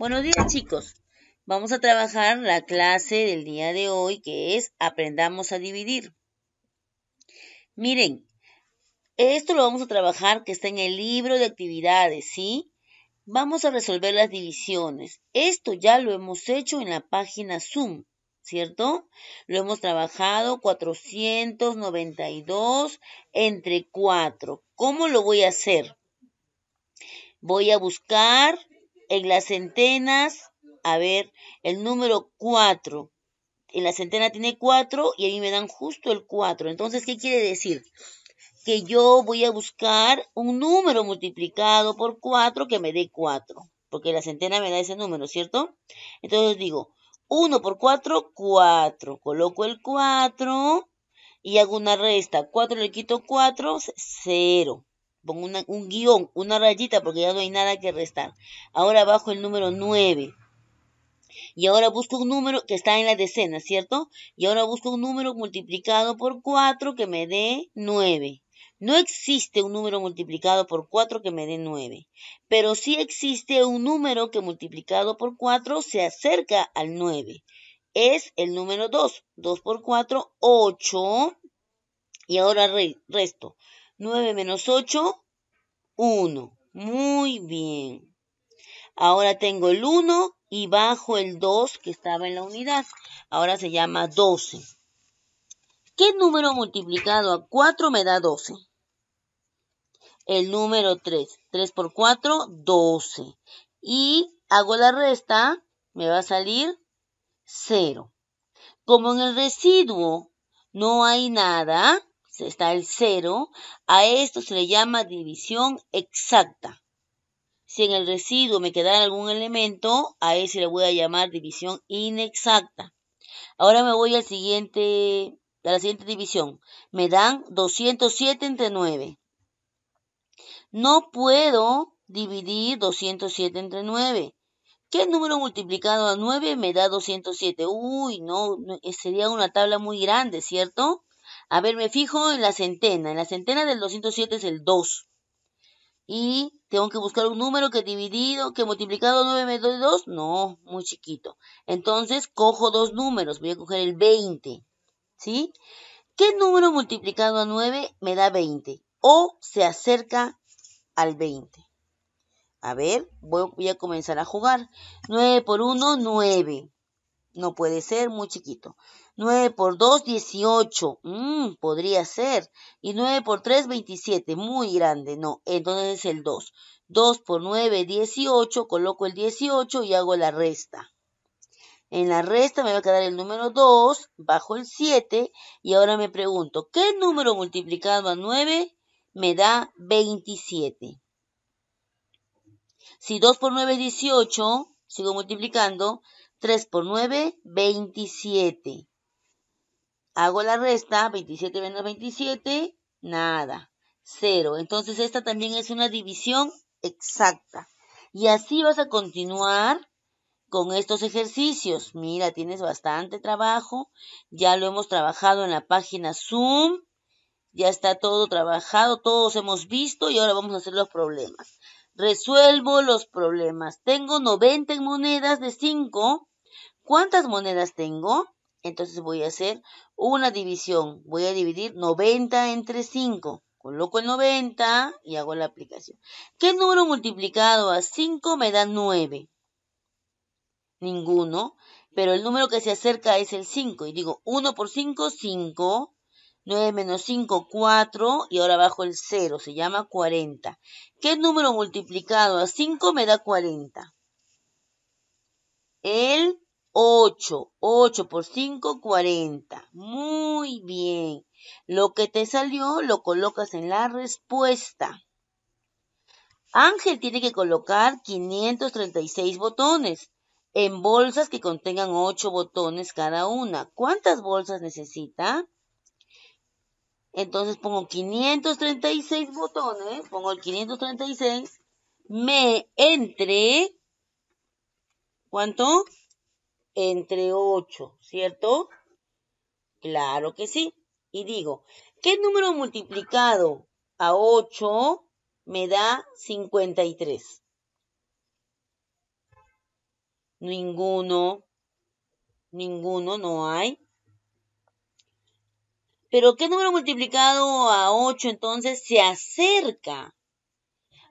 Buenos días chicos. Vamos a trabajar la clase del día de hoy que es Aprendamos a dividir. Miren, esto lo vamos a trabajar que está en el libro de actividades, ¿sí? Vamos a resolver las divisiones. Esto ya lo hemos hecho en la página Zoom, ¿cierto? Lo hemos trabajado 492 entre 4. ¿Cómo lo voy a hacer? Voy a buscar en las centenas, a ver, el número 4. En la centena tiene 4 y ahí me dan justo el 4. Entonces, ¿qué quiere decir? Que yo voy a buscar un número multiplicado por 4 que me dé 4. Porque la centena me da ese número, ¿cierto? Entonces digo, 1 por 4, 4. Coloco el 4 y hago una resta. 4 le quito 4, 0. Con un guión, una rayita, porque ya no hay nada que restar. Ahora bajo el número 9. Y ahora busco un número que está en la decena, ¿cierto? Y ahora busco un número multiplicado por 4 que me dé 9. No existe un número multiplicado por 4 que me dé 9, pero sí existe un número que multiplicado por 4 se acerca al 9. Es el número 2. 2 por 4, 8. Y ahora resto. 9 menos 8, 1. Muy bien. Ahora tengo el 1 y bajo el 2 que estaba en la unidad. Ahora se llama 12. ¿Qué número multiplicado a 4 me da 12? El número 3. 3 por 4, 12. Y hago la resta, me va a salir 0. Como en el residuo no hay nada, está el 0 a esto se le llama división exacta. Si en el residuo me queda algún elemento, a ese le voy a llamar división inexacta. Ahora me voy al siguiente, a la siguiente división. Me dan 207 entre 9. No puedo dividir 207 entre 9. ¿Qué número multiplicado a 9 me da 207? Uy, no, sería una tabla muy grande, ¿cierto? A ver, me fijo en la centena. En la centena del 207 es el 2. Y tengo que buscar un número que dividido, que multiplicado 9 me doy 2. No, muy chiquito. Entonces cojo dos números. Voy a coger el 20. ¿Sí? ¿Qué número multiplicado a 9 me da 20? O se acerca al 20. A ver, voy a comenzar a jugar. 9 por 1, 9. No puede ser, muy chiquito. 9 por 2, 18. Mm, podría ser. Y 9 por 3, 27. Muy grande, no. Entonces es el 2. 2 por 9, 18. Coloco el 18 y hago la resta. En la resta me va a quedar el número 2 bajo el 7. Y ahora me pregunto, ¿qué número multiplicado a 9 me da 27? Si 2 por 9 es 18, sigo multiplicando. 3 por 9, 27. Hago la resta, 27 menos 27, nada, 0. Entonces esta también es una división exacta. Y así vas a continuar con estos ejercicios. Mira, tienes bastante trabajo. Ya lo hemos trabajado en la página Zoom. Ya está todo trabajado, todos hemos visto y ahora vamos a hacer los problemas. Resuelvo los problemas. Tengo 90 monedas de 5. ¿Cuántas monedas tengo? Entonces voy a hacer una división. Voy a dividir 90 entre 5. Coloco el 90 y hago la aplicación. ¿Qué número multiplicado a 5 me da 9? Ninguno. Pero el número que se acerca es el 5. Y digo 1 por 5, 5. 9 menos 5, 4. Y ahora bajo el 0. Se llama 40. ¿Qué número multiplicado a 5 me da 40? El 8. 8 por 5, 40. Muy bien. Lo que te salió lo colocas en la respuesta. Ángel tiene que colocar 536 botones en bolsas que contengan 8 botones cada una. ¿Cuántas bolsas necesita? Entonces pongo 536 botones, pongo el 536, me entre, ¿cuánto? entre 8, ¿cierto? Claro que sí. Y digo, ¿qué número multiplicado a 8 me da 53? Ninguno. Ninguno, no hay. Pero ¿qué número multiplicado a 8 entonces se acerca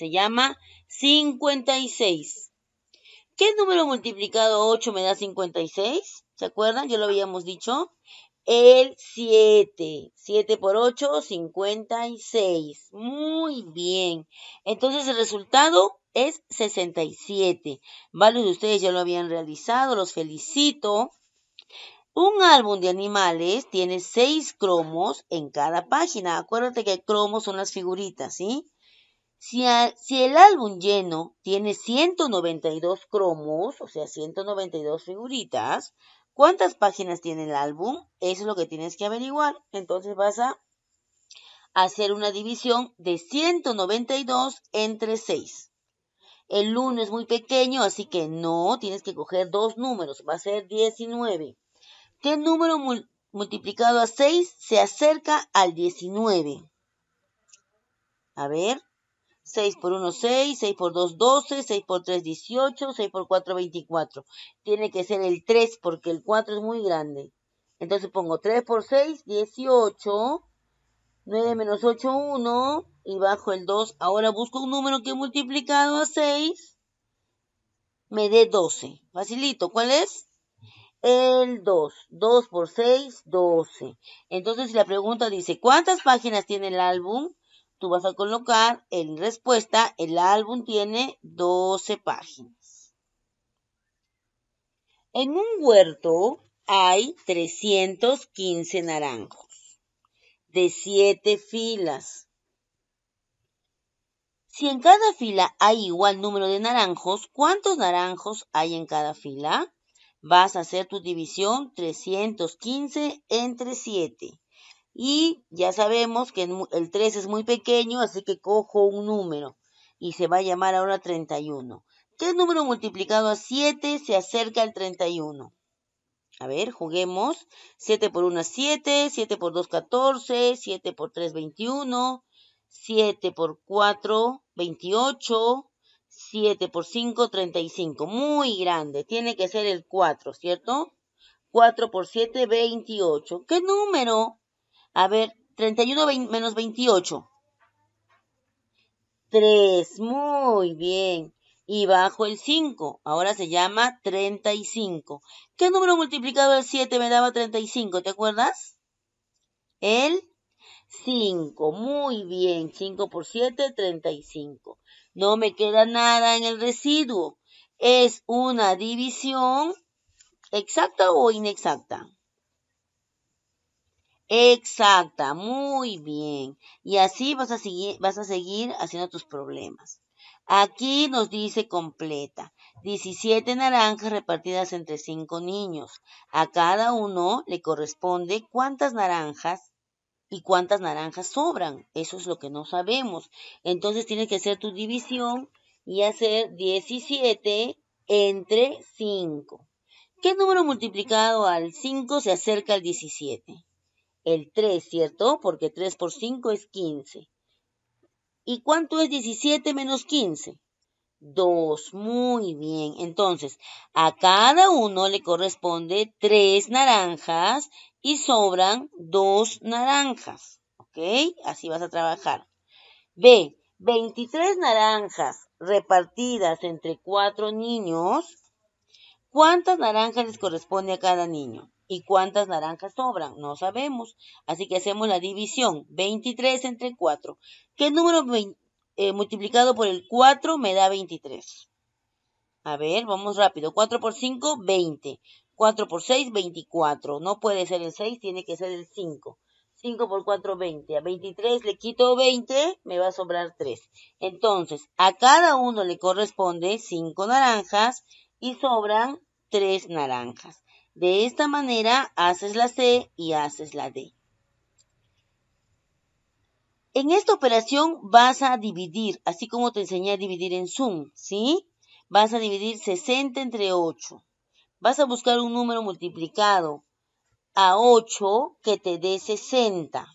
Se llama 56. ¿Qué número multiplicado 8 me da 56? ¿Se acuerdan? Ya lo habíamos dicho. El 7. 7 por 8, 56. Muy bien. Entonces el resultado es 67. Varios de ustedes ya lo habían realizado, los felicito. Un álbum de animales tiene 6 cromos en cada página. Acuérdate que cromos son las figuritas, ¿sí? Si, el álbum lleno tiene 192 cromos, o sea, 192 figuritas, ¿cuántas páginas tiene el álbum? Eso es lo que tienes que averiguar. Entonces vas a hacer una división de 192 entre 6. El 1 es muy pequeño, así que no, tienes que coger dos números, va a ser 19. ¿Qué número multiplicado a 6 se acerca al 19? A ver, 6 por 1, 6, 6 por 2, 12, 6 por 3, 18, 6 por 4, 24. Tiene que ser el 3 porque el 4 es muy grande. Entonces pongo 3 por 6, 18, 9 menos 8, 1 y bajo el 2. Ahora busco un número que multiplicado a 6 me dé 12. Facilito, ¿cuál es? El 2. 2 por 6, 12. Entonces la pregunta dice, ¿cuántas páginas tiene el álbum? tú vas a colocar en respuesta, el álbum tiene 12 páginas. En un huerto hay 315 naranjos de 7 filas. Si en cada fila hay igual número de naranjos, ¿cuántos naranjos hay en cada fila? Vas a hacer tu división 315 entre 7. Y ya sabemos que el 3 es muy pequeño, así que cojo un número y se va a llamar ahora 31. ¿Qué número multiplicado a 7 se acerca al 31? A ver, juguemos. 7 por 1 es 7, 7 por 2 es 14, 7 por 3 es 21, 7 por 4 28, 7 por 5 35. Muy grande, tiene que ser el 4, ¿cierto? 4 por 7 28. ¿Qué número a ver, 31 menos 28. 3, muy bien. Y bajo el 5, ahora se llama 35. ¿Qué número multiplicado al 7 me daba 35? ¿Te acuerdas? El 5, muy bien. 5 por 7, 35. No me queda nada en el residuo. ¿Es una división exacta o inexacta? Exacta, muy bien. Y así vas a seguir, vas a seguir haciendo tus problemas. Aquí nos dice completa. 17 naranjas repartidas entre 5 niños. A cada uno le corresponde cuántas naranjas y cuántas naranjas sobran. Eso es lo que no sabemos. Entonces tienes que hacer tu división y hacer 17 entre 5. ¿Qué número multiplicado al 5 se acerca al 17? el 3, ¿cierto? Porque 3 por 5 es 15. ¿Y cuánto es 17 menos 15? 2. Muy bien. Entonces, a cada uno le corresponde 3 naranjas y sobran 2 naranjas. ¿Ok? Así vas a trabajar. B. 23 naranjas repartidas entre 4 niños. ¿Cuántas naranjas les corresponde a cada niño? ¿Y cuántas naranjas sobran? No sabemos. Así que hacemos la división. 23 entre 4. ¿Qué número eh, multiplicado por el 4 me da 23? A ver, vamos rápido. 4 por 5, 20. 4 por 6, 24. No puede ser el 6, tiene que ser el 5. 5 por 4, 20. A 23 le quito 20, me va a sobrar 3. Entonces, a cada uno le corresponde 5 naranjas y sobran 3 naranjas. De esta manera haces la C y haces la D. En esta operación vas a dividir, así como te enseñé a dividir en Zoom, ¿sí? Vas a dividir 60 entre 8. Vas a buscar un número multiplicado a 8 que te dé 60.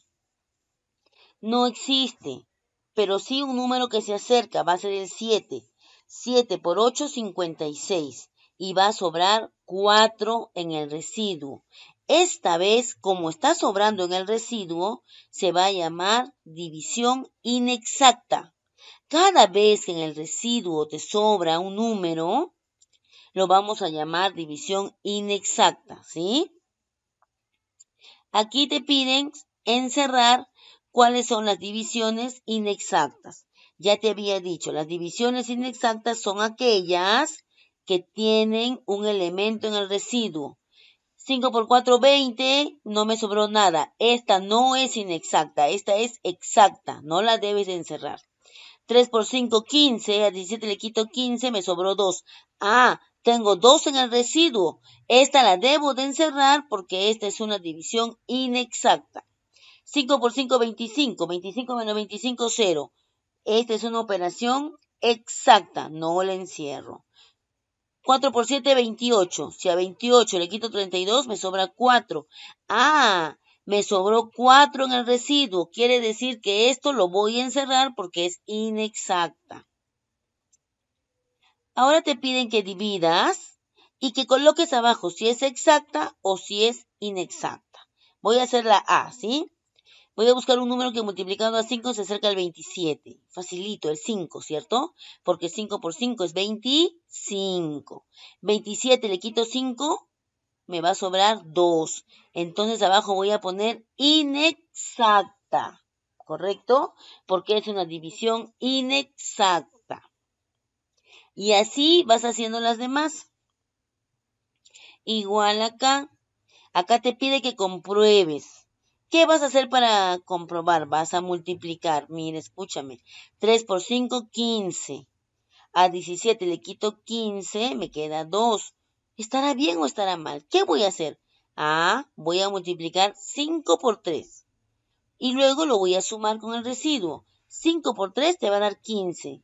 No existe, pero sí un número que se acerca, va a ser el 7. 7 por 8, 56 y va a sobrar 4 en el residuo. Esta vez, como está sobrando en el residuo, se va a llamar división inexacta. Cada vez que en el residuo te sobra un número, lo vamos a llamar división inexacta, ¿sí? Aquí te piden encerrar cuáles son las divisiones inexactas. Ya te había dicho, las divisiones inexactas son aquellas que tienen un elemento en el residuo. 5 por 4, 20, no me sobró nada. Esta no es inexacta, esta es exacta, no la debes de encerrar. 3 por 5, 15, a 17 le quito 15, me sobró 2. Ah, tengo 2 en el residuo. Esta la debo de encerrar porque esta es una división inexacta. 5 por 5, 25, 25 menos 25, 0. Esta es una operación exacta, no la encierro. 4 por 7, 28. Si a 28 le quito 32, me sobra 4. Ah, me sobró 4 en el residuo. Quiere decir que esto lo voy a encerrar porque es inexacta. Ahora te piden que dividas y que coloques abajo si es exacta o si es inexacta. Voy a hacer la A, ¿sí? Voy a buscar un número que multiplicado a 5 se acerca al 27. Facilito, el 5, ¿cierto? Porque 5 por 5 es 25. 27 le quito 5, me va a sobrar 2. Entonces abajo voy a poner inexacta, ¿correcto? Porque es una división inexacta. Y así vas haciendo las demás. Igual acá. Acá te pide que compruebes. ¿Qué vas a hacer para comprobar? Vas a multiplicar. mire, escúchame. 3 por 5, 15. A 17 le quito 15, me queda 2. ¿Estará bien o estará mal? ¿Qué voy a hacer? Ah, voy a multiplicar 5 por 3. Y luego lo voy a sumar con el residuo. 5 por 3 te va a dar 15.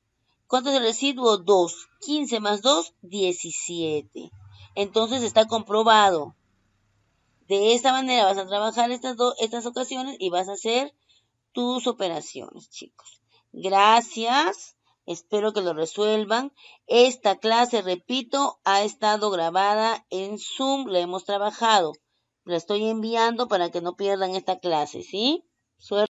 ¿Cuánto es el residuo? 2. 15 más 2, 17. Entonces está comprobado de esta manera vas a trabajar estas, dos, estas ocasiones y vas a hacer tus operaciones, chicos. Gracias. Espero que lo resuelvan. Esta clase, repito, ha estado grabada en Zoom. La hemos trabajado. La estoy enviando para que no pierdan esta clase, ¿sí? Suerte.